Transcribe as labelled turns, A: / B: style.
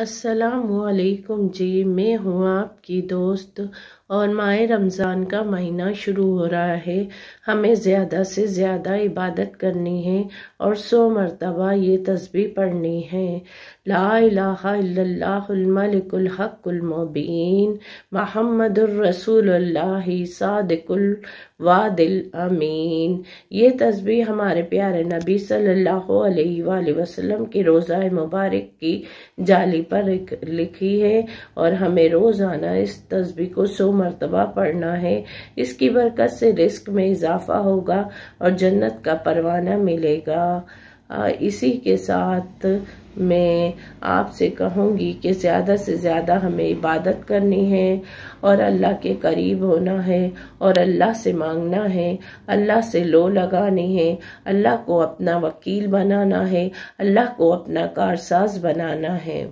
A: असलकुम जी मैं हूँ आपकी दोस्त और माह रमज़ान का महीना शुरू हो रहा है हमें ज़्यादा से ज़्यादा इबादत करनी है और सौ मरतबा ये तस्बी पढ़नी है ला लाहमलिकमोबीन महमद रसूलुल्लाह अमीन ये तस्बी हमारे प्यारे नबी सल्ला वसलम के की रोज़ा मुबारक की जाली पर लिखी है और हमें रोज़ाना इस तस्बी को सो मरतबा पढ़ना है इसकी बरकत से रिस्क में इजाफा होगा और जन्नत का परवाना मिलेगा इसी के साथ मैं आपसे कहूंगी कि ज़्यादा से ज़्यादा हमें इबादत करनी है और अल्लाह के करीब होना है और अल्लाह से मांगना है अल्लाह से लो लगानी है अल्लाह को अपना वकील बनाना है अल्लाह को अपना कारसाज बनाना है